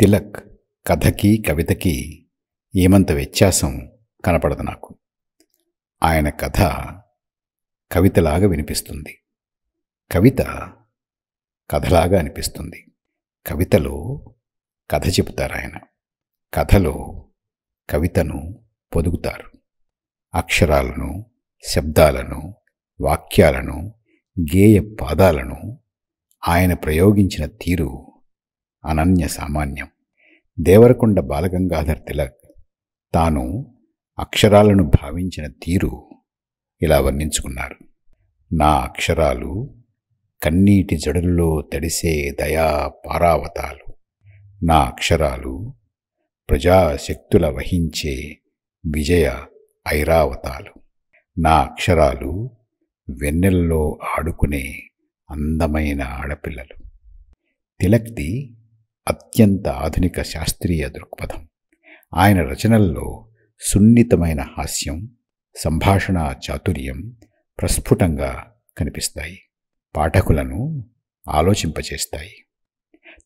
తిలక్ కథకి కవితకి ఏమంత వ్యత్యాసం కనపడదు నాకు ఆయన కథ కవితలాగా వినిపిస్తుంది కవిత కథలాగా అనిపిస్తుంది కవితలో కథ చెబుతారు ఆయన కథలో కవితను పొదుగుతారు అక్షరాలను శబ్దాలను వాక్యాలను గేయ పాదాలను ఆయన ప్రయోగించిన తీరు అనన్య సామాన్యం దేవరకొండ బాలగంగాధర్ తిలక్ తాను అక్షరాలను భావించిన తీరు ఇలా వర్ణించుకున్నారు నా అక్షరాలు కన్నీటి జడుల్లో తడిసే దయా పారావతాలు నా అక్షరాలు ప్రజాశక్తుల వహించే విజయ ఐరావతాలు నా అక్షరాలు వెన్నెల్లో ఆడుకునే అందమైన ఆడపిల్లలు తిలక్ది అత్యంత ఆధునిక శాస్త్రీయ దృక్పథం ఆయన రచనల్లో సున్నితమైన హాస్యం సంభాషణ చాతుర్యం ప్రస్ఫుటంగా కనిపిస్తాయి పాఠకులను ఆలోచింపచేస్తాయి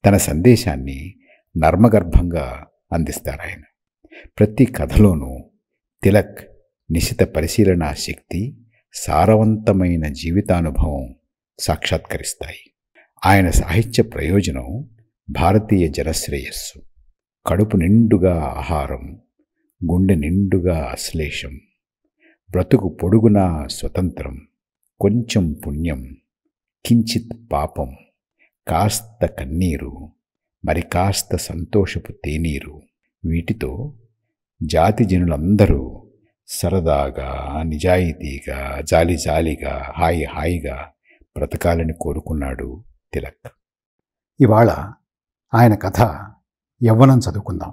తన సందేశాన్ని నర్మగర్భంగా అందిస్తారాయన ప్రతి కథలోనూ తిలక్ నిశిత పరిశీలన శక్తి సారవంతమైన జీవితానుభవం సాక్షాత్కరిస్తాయి ఆయన సాహిత్య ప్రయోజనం భారతీయ జలశ్రేయస్సు కడుపు నిండుగా ఆహారం గుండె నిండుగా అశ్లేషం బ్రతుకు పొడుగునా స్వతంత్రం కొంచెం పుణ్యం కించిత్ పాపం కాస్త కన్నీరు మరి కాస్త సంతోషపు తేనీరు వీటితో జాతి జనులందరూ సరదాగా నిజాయితీగా జాలి జాలిగా హాయి హాయిగా బ్రతకాలని కోరుకున్నాడు తిలక్ ఇవాళ ఆయన కథ యవ్వనం చదువుకుందాం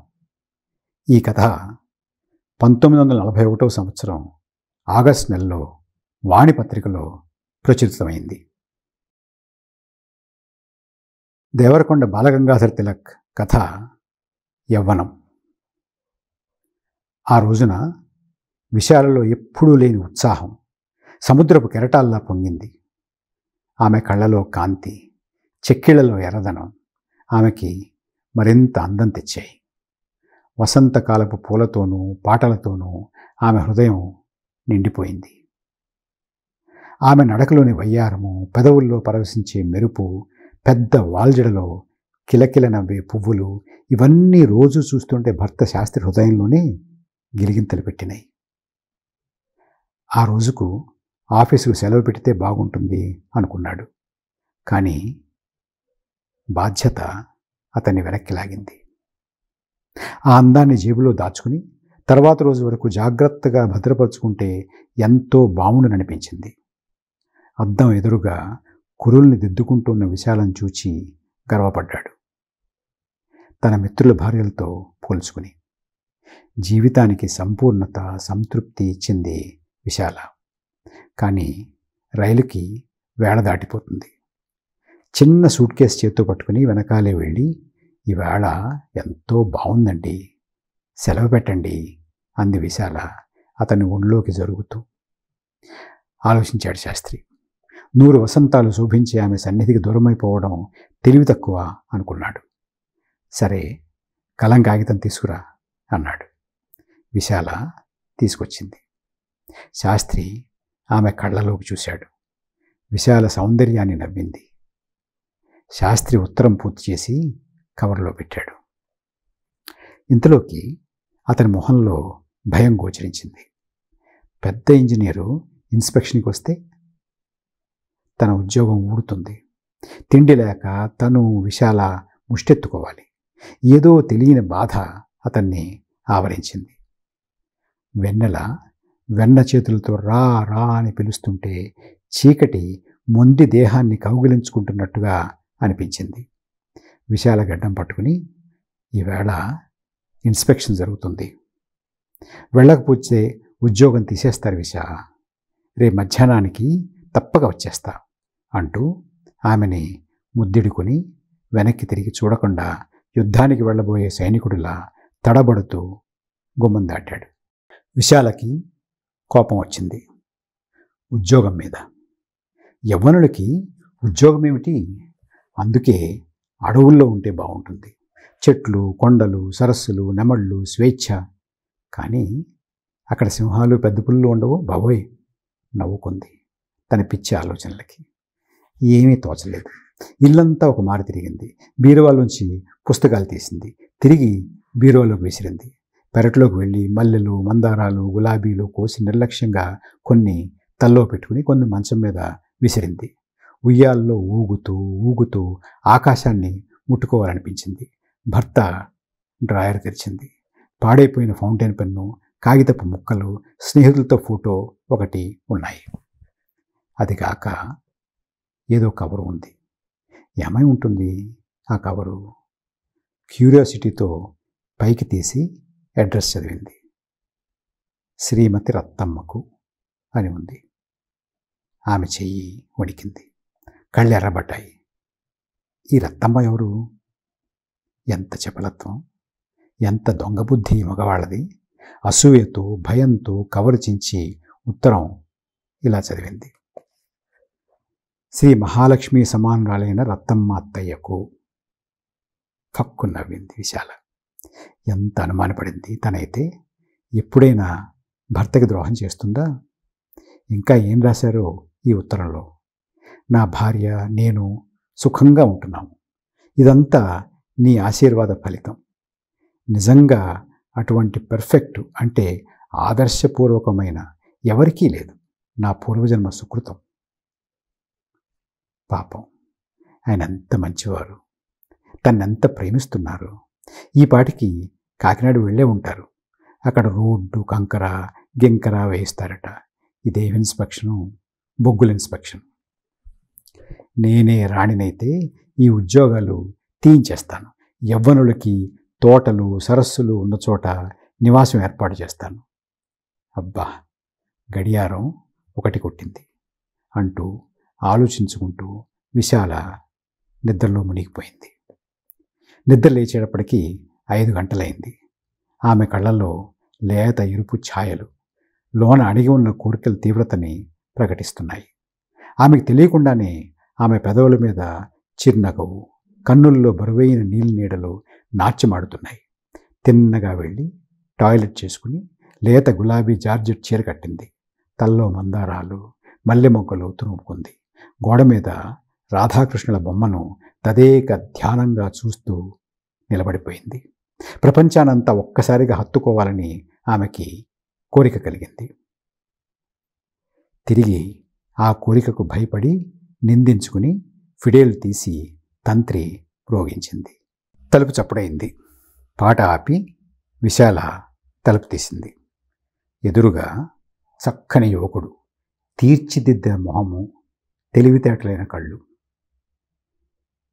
ఈ కథ పంతొమ్మిది వందల నలభై ఒకటో సంవత్సరం ఆగస్ట్ నెలలో వాణిపత్రికలో ప్రచురితమైంది దేవరకొండ బాలగంగాధర్ తిలక్ కథ యవ్వనం ఆ రోజున విశాలలో ఎప్పుడూ లేని ఉత్సాహం సముద్రపు కెరటాల్లా పొంగింది ఆమె కళ్ళలో కాంతి చెక్కిళ్లలో ఎర్రదనం ఆమెకి మరింత అందం తెచ్చాయి వసంతకాలపు పూలతోనూ పాటలతోనూ ఆమె హృదయం నిండిపోయింది ఆమె నడకలోని వయ్యారము పెదవుల్లో పరవశించే మెరుపు పెద్ద వాల్జడలో కిలకిల నవ్వే పువ్వులు ఇవన్నీ రోజు చూస్తుంటే భర్త శాస్త్రి హృదయంలోనే గిలిగింతలు పెట్టినాయి ఆ రోజుకు ఆఫీసుకు సెలవు పెడితే బాగుంటుంది అనుకున్నాడు కానీ బాధ్యత అతన్ని వెనక్కి లాగింది ఆ అందాన్ని జేబులో దాచుకుని తర్వాత రోజు వరకు జాగ్రత్తగా భద్రపరుచుకుంటే ఎంతో అనిపించింది అద్దం ఎదురుగా కురుల్ని దిద్దుకుంటున్న విశాలం చూచి గర్వపడ్డాడు తన మిత్రుల భార్యలతో పోల్చుకుని జీవితానికి సంపూర్ణత సంతృప్తి ఇచ్చింది విశాల కానీ రైలుకి వేళ దాటిపోతుంది చిన్న సూట్ కేసు చేతితో పట్టుకుని వెనకాలే వెళ్ళి ఈవేళ ఎంతో బాగుందండి సెలవు పెట్టండి అంది విశాల అతని ఒంట్లోకి జరుగుతూ ఆలోచించాడు శాస్త్రి నూరు వసంతాలు శోభించి ఆమె సన్నిధికి దూరమైపోవడం తెలివి తక్కువ అనుకున్నాడు సరే కలం కాగితం తీసుకురా అన్నాడు విశాల తీసుకొచ్చింది శాస్త్రి ఆమె కళ్ళలోకి చూశాడు విశాల సౌందర్యాన్ని నవ్వింది శాస్త్రి ఉత్తరం పూర్తి చేసి కవర్లో పెట్టాడు ఇంతలోకి అతని మొహంలో భయం గోచరించింది పెద్ద ఇంజనీరు ఇన్స్పెక్షన్కి వస్తే తన ఉద్యోగం ఊడుతుంది తిండి లేక తను విశాల ముష్టెత్తుకోవాలి ఏదో తెలియని బాధ అతన్ని ఆవరించింది వెన్నెల వెన్న చేతులతో రా రా అని పిలుస్తుంటే చీకటి మొండి దేహాన్ని కౌగిలించుకుంటున్నట్టుగా అనిపించింది విశాల గడ్డం పట్టుకుని ఈవేళ ఇన్స్పెక్షన్ జరుగుతుంది వెళ్ళకపోతే ఉద్యోగం తీసేస్తారు విశాల రేపు మధ్యాహ్నానికి తప్పక వచ్చేస్తా అంటూ ఆమెని ముద్దిడుకుని వెనక్కి తిరిగి చూడకుండా యుద్ధానికి వెళ్ళబోయే సైనికుడిలా తడబడుతూ గుమ్మం దాటాడు విశాలకి కోపం వచ్చింది ఉద్యోగం మీద యవ్వనుడికి ఉద్యోగం ఏమిటి అందుకే అడవుల్లో ఉంటే బాగుంటుంది చెట్లు కొండలు సరస్సులు నెమళ్ళు స్వేచ్ఛ కానీ అక్కడ సింహాలు పెద్ద పుల్లు ఉండవు బాబోయ్ నవ్వుకుంది తన పిచ్చి ఆలోచనలకి ఏమీ తోచలేదు ఇల్లంతా ఒక మారి తిరిగింది నుంచి పుస్తకాలు తీసింది తిరిగి బీరువాలోకి విసిరింది పెరట్లోకి వెళ్ళి మల్లెలు మందారాలు గులాబీలు కోసి నిర్లక్ష్యంగా కొన్ని తల్లో పెట్టుకుని కొన్ని మంచం మీద విసిరింది ఉయ్యాల్లో ఊగుతూ ఊగుతూ ఆకాశాన్ని ముట్టుకోవాలనిపించింది భర్త డ్రాయర్ తెరిచింది పాడైపోయిన ఫౌంటైన్ పెన్ను కాగితపు ముక్కలు స్నేహితులతో ఫోటో ఒకటి ఉన్నాయి అది కాక ఏదో కవరు ఉంది ఏమై ఉంటుంది ఆ కవరు క్యూరియాసిటీతో పైకి తీసి అడ్రస్ చదివింది శ్రీమతి రత్తమ్మకు అని ఉంది ఆమె చెయ్యి వణికింది కళ్ళు ఎర్రబడ్డాయి ఈ రత్తమ్మ ఎవరు ఎంత చపలత్వం ఎంత దొంగబుద్ధి మగవాళ్ళది అసూయతో భయంతో కవరుచించి ఉత్తరం ఇలా చదివింది శ్రీ మహాలక్ష్మి సమానురాలైన రత్తమ్మ అత్తయ్యకు కక్కు నవ్వింది విశాల ఎంత అనుమానపడింది తనైతే ఎప్పుడైనా భర్తకి ద్రోహం చేస్తుందా ఇంకా ఏం రాశారో ఈ ఉత్తరంలో నా భార్య నేను సుఖంగా ఉంటున్నాము ఇదంతా నీ ఆశీర్వాద ఫలితం నిజంగా అటువంటి పెర్ఫెక్ట్ అంటే ఆదర్శపూర్వకమైన ఎవరికీ లేదు నా పూర్వజన్మ సుకృతం పాపం ఆయన ఎంత మంచివారు తన్నెంత ప్రేమిస్తున్నారు ఈ పాటికి కాకినాడ వెళ్ళే ఉంటారు అక్కడ రోడ్డు కంకర గింకర వేయిస్తారట ఇదే ఇన్స్పెక్షను బొగ్గుల ఇన్స్పెక్షన్ నేనే రాణినైతే ఈ ఉద్యోగాలు తీయించేస్తాను యవ్వనులకి తోటలు సరస్సులు ఉన్న చోట నివాసం ఏర్పాటు చేస్తాను అబ్బా గడియారం ఒకటి కొట్టింది అంటూ ఆలోచించుకుంటూ విశాల నిద్రలో మునిగిపోయింది నిద్ర లేచేటప్పటికీ ఐదు గంటలైంది ఆమె కళ్ళల్లో లేత ఇరుపు ఛాయలు లోన అడిగి ఉన్న కోరికల తీవ్రతని ప్రకటిస్తున్నాయి ఆమెకు తెలియకుండానే ఆమె పెదవుల మీద చిరునగవు కన్నుల్లో బరువైన నీళ్ళ నీడలు నాచ్యమాడుతున్నాయి తిన్నగా వెళ్ళి టాయిలెట్ చేసుకుని లేత గులాబీ జార్జెట్ చీర కట్టింది తల్లో మందారాలు మల్లె మొగ్గలు తురుముకుంది గోడ మీద రాధాకృష్ణుల బొమ్మను తదేక ధ్యానంగా చూస్తూ నిలబడిపోయింది ప్రపంచానంతా ఒక్కసారిగా హత్తుకోవాలని ఆమెకి కోరిక కలిగింది తిరిగి ఆ కోరికకు భయపడి నిందించుకుని ఫిడేలు తీసి తంత్రి రోగించింది తలుపు చప్పుడైంది పాట ఆపి విశాల తలుపు తీసింది ఎదురుగా చక్కని యువకుడు తీర్చిదిద్దే మొహము తెలివితేటలైన కళ్ళు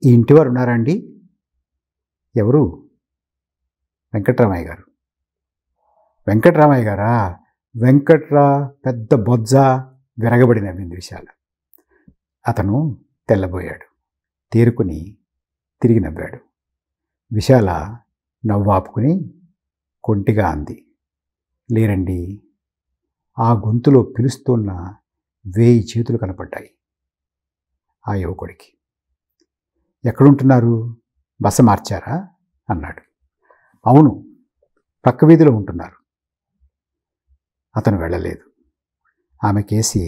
ఈ ఇంటివారు ఉన్నారండి ఎవరు వెంకట్రామయ్య గారు వెంకట్రామయ్య గారా వెంకట్రా పెద్ద బొజ్జ విరగబడి నవ్వింది విశాల అతను తెల్లబోయాడు తేరుకుని తిరిగి నవ్వాడు విశాల నవ్వాపుకుని కొంటిగా అంది లేరండి ఆ గొంతులో పిలుస్తున్న వేయి చేతులు కనపడ్డాయి ఆ యువకుడికి ఎక్కడుంటున్నారు బస మార్చారా అన్నాడు అవును పక్క వీధిలో ఉంటున్నారు అతను వెళ్ళలేదు ఆమెకేసి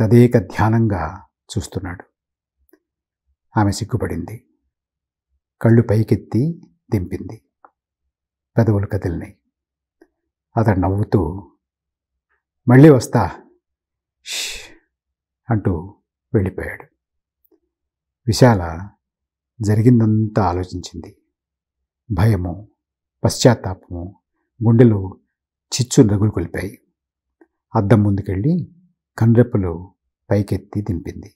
తదేక ధ్యానంగా చూస్తున్నాడు ఆమె సిగ్గుపడింది కళ్ళు పైకెత్తి దింపింది పెదవులు కదిలినాయి అతడు నవ్వుతూ మళ్ళీ వస్తా అంటూ వెళ్ళిపోయాడు విశాల జరిగిందంతా ఆలోచించింది భయము పశ్చాత్తాపము గుండెలు చిచ్చు నగులు కొలిపాయి అద్దం ముందుకెళ్ళి కన్రెప్పలు పైకెత్తి దింపింది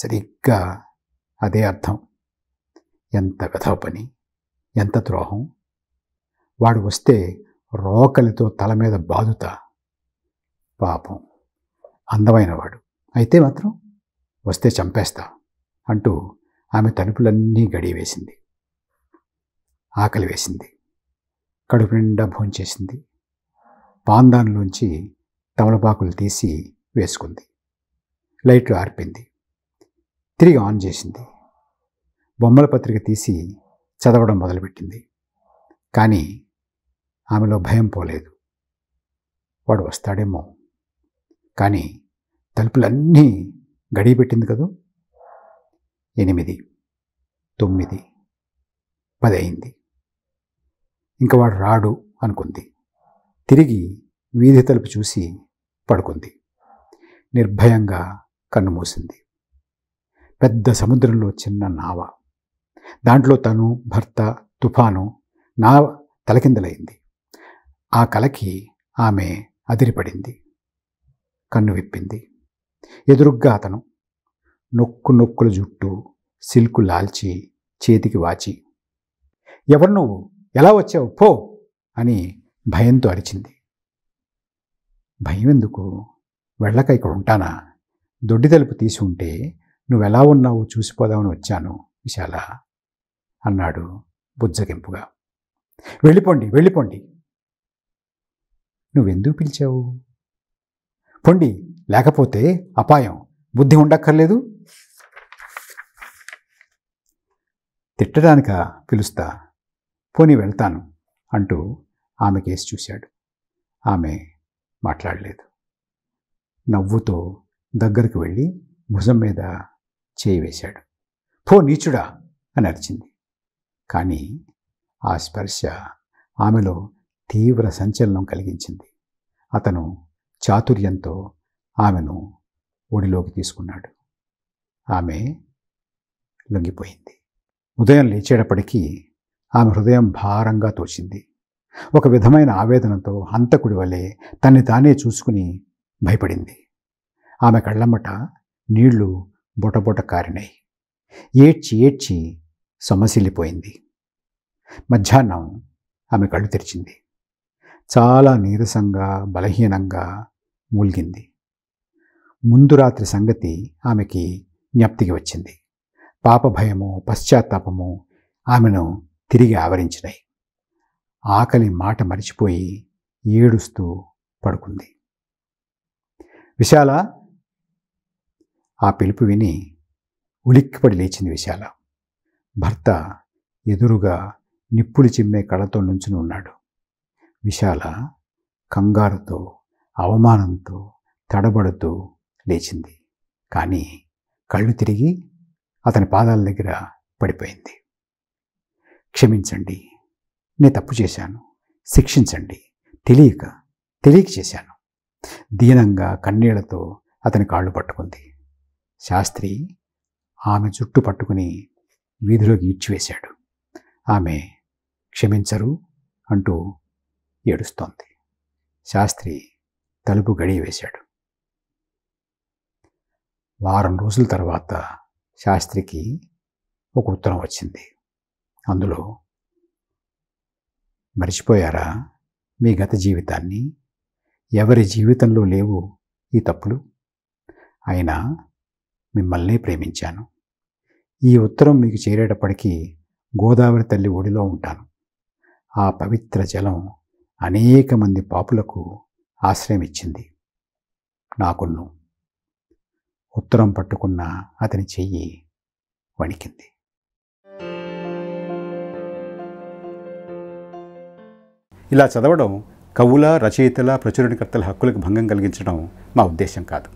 సరిగ్గా అదే అర్థం ఎంత వ్యధ పని ఎంత ద్రోహం వాడు వస్తే రోకలితో తల మీద బాదుతా పాపం అందమైనవాడు అయితే మాత్రం వస్తే చంపేస్తా అంటూ ఆమె తలుపులన్నీ గడివేసింది ఆకలి వేసింది కడుపు నిండా భోంచేసింది పాందాన్లోంచి తమలపాకులు తీసి వేసుకుంది లైట్లు ఆర్పింది తిరిగి ఆన్ చేసింది బొమ్మల పత్రిక తీసి చదవడం మొదలుపెట్టింది కానీ ఆమెలో భయం పోలేదు వాడు వస్తాడేమో కానీ తలుపులన్నీ గడియపెట్టింది పెట్టింది కదూ ఎనిమిది తొమ్మిది పది అయింది ఇంకా వాడు రాడు అనుకుంది తిరిగి వీధి తలుపు చూసి పడుకుంది నిర్భయంగా కన్ను మూసింది పెద్ద సముద్రంలో చిన్న నావ దాంట్లో తను భర్త తుఫాను నావ తలకిందలైంది ఆ కలకి ఆమె అదిరిపడింది కన్ను విప్పింది ఎదురుగ్గా అతను నొక్కు నొక్కుల జుట్టు సిల్కు లాల్చి చేతికి వాచి ఎవరు నువ్వు ఎలా వచ్చావు పో అని భయంతో అరిచింది భయం ఎందుకు వెళ్ళక ఇక్కడ ఉంటానా దొడ్డి తలుపు తీసి ఉంటే నువ్వెలా ఉన్నావు చూసిపోదామని వచ్చాను విశాల అన్నాడు బుజ్జగింపుగా వెళ్ళిపోండి వెళ్ళిపోండి నువ్వెందుకు పిలిచావు పొండి లేకపోతే అపాయం బుద్ధి ఉండక్కర్లేదు తిట్టడానిక పిలుస్తా పోనీ వెళ్తాను అంటూ ఆమె కేసు చూశాడు ఆమె మాట్లాడలేదు నవ్వుతో దగ్గరకు వెళ్ళి భుజం మీద చేయి వేశాడు పో నీచుడా అని అరిచింది కానీ ఆ స్పర్శ ఆమెలో తీవ్ర సంచలనం కలిగించింది అతను చాతుర్యంతో ఆమెను ఒడిలోకి తీసుకున్నాడు ఆమె లొంగిపోయింది ఉదయం లేచేటప్పటికీ ఆమె హృదయం భారంగా తోచింది ఒక విధమైన ఆవేదనతో హంతకుడి వలె తన్ని తానే చూసుకుని భయపడింది ఆమె కళ్ళమ్మట నీళ్లు బొటబొట కారినాయి ఏడ్చి ఏడ్చి సమసిల్లిపోయింది మధ్యాహ్నం ఆమె కళ్ళు తెరిచింది చాలా నీరసంగా బలహీనంగా మూలిగింది ముందు రాత్రి సంగతి ఆమెకి జ్ఞప్తికి వచ్చింది పాప భయము పశ్చాత్తాపము ఆమెను తిరిగి ఆవరించినాయి ఆకలి మాట మరిచిపోయి ఏడుస్తూ పడుకుంది విశాల ఆ పిలుపు విని ఉలిక్కిపడి లేచింది విశాల భర్త ఎదురుగా నిప్పులు చిమ్మే కళ్ళతో నుంచుని ఉన్నాడు విశాల కంగారుతో అవమానంతో తడబడుతూ లేచింది కానీ కళ్ళు తిరిగి అతని పాదాల దగ్గర పడిపోయింది క్షమించండి నేను తప్పు చేశాను శిక్షించండి తెలియక తెలియక చేశాను దీనంగా కన్నీళ్లతో అతని కాళ్ళు పట్టుకుంది శాస్త్రి ఆమె జుట్టు పట్టుకుని వీధిలోకి ఈడ్చివేశాడు ఆమె క్షమించరు అంటూ ఏడుస్తోంది శాస్త్రి తలుపు గడియ వేశాడు వారం రోజుల తర్వాత శాస్త్రికి ఒక ఉత్తరం వచ్చింది అందులో మర్చిపోయారా మీ గత జీవితాన్ని ఎవరి జీవితంలో లేవు ఈ తప్పులు అయినా మిమ్మల్ని ప్రేమించాను ఈ ఉత్తరం మీకు చేరేటప్పటికీ గోదావరి తల్లి ఒడిలో ఉంటాను ఆ పవిత్ర జలం అనేక మంది పాపులకు ఆశ్రయం ఇచ్చింది నాకున్ను ఉత్తరం పట్టుకున్న అతని చెయ్యి వణికింది ఇలా చదవడం కవుల రచయితల ప్రచురణకర్తల హక్కులకు భంగం కలిగించడం మా ఉద్దేశం కాదు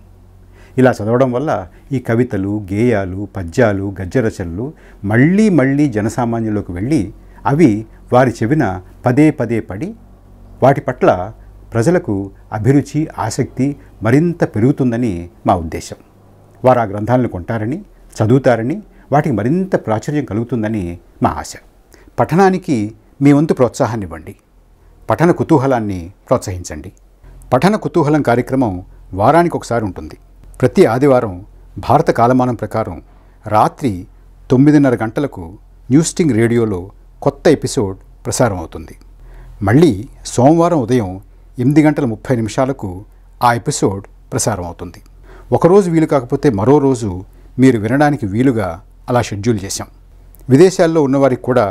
ఇలా చదవడం వల్ల ఈ కవితలు గేయాలు పద్యాలు గద్యరచనలు మళ్ళీ మళ్ళీ జనసామాన్యంలోకి వెళ్ళి అవి వారి చెవిన పదే పదే పడి వాటి పట్ల ప్రజలకు అభిరుచి ఆసక్తి మరింత పెరుగుతుందని మా ఉద్దేశం వారు ఆ గ్రంథాలను కొంటారని చదువుతారని వాటికి మరింత ప్రాచుర్యం కలుగుతుందని మా ఆశ పఠనానికి మీ వంతు ప్రోత్సాహాన్ని ఇవ్వండి పఠన కుతూహలాన్ని ప్రోత్సహించండి పఠన కుతూహలం కార్యక్రమం వారానికి ఒకసారి ఉంటుంది ప్రతి ఆదివారం భారత కాలమానం ప్రకారం రాత్రి తొమ్మిదిన్నర గంటలకు న్యూస్టింగ్ రేడియోలో కొత్త ఎపిసోడ్ ప్రసారం అవుతుంది మళ్ళీ సోమవారం ఉదయం ఎనిమిది గంటల ముప్పై నిమిషాలకు ఆ ఎపిసోడ్ ప్రసారం అవుతుంది ఒకరోజు వీలు కాకపోతే మరో రోజు మీరు వినడానికి వీలుగా అలా షెడ్యూల్ చేశాం విదేశాల్లో ఉన్నవారికి కూడా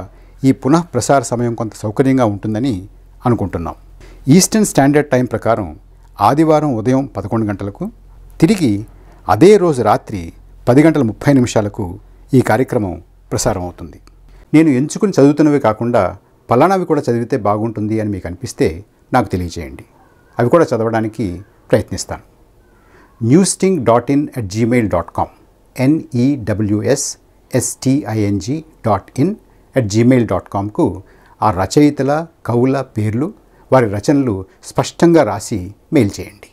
ఈ పునః ప్రసార సమయం కొంత సౌకర్యంగా ఉంటుందని అనుకుంటున్నాం ఈస్టర్న్ స్టాండర్డ్ టైం ప్రకారం ఆదివారం ఉదయం పదకొండు గంటలకు తిరిగి అదే రోజు రాత్రి పది గంటల ముప్పై నిమిషాలకు ఈ కార్యక్రమం ప్రసారం అవుతుంది నేను ఎంచుకుని చదువుతున్నవి కాకుండా పలానావి కూడా చదివితే బాగుంటుంది అని మీకు అనిపిస్తే నాకు తెలియజేయండి అవి కూడా చదవడానికి ప్రయత్నిస్తాను newsting dot in at Gmail dot com N E W S S T I N G dot in at Gmail dot కామ్కు ఆ రచయితల కవుల పేర్లు వారి రచనలు స్పష్టంగా రాసి మెయిల్ చేయండి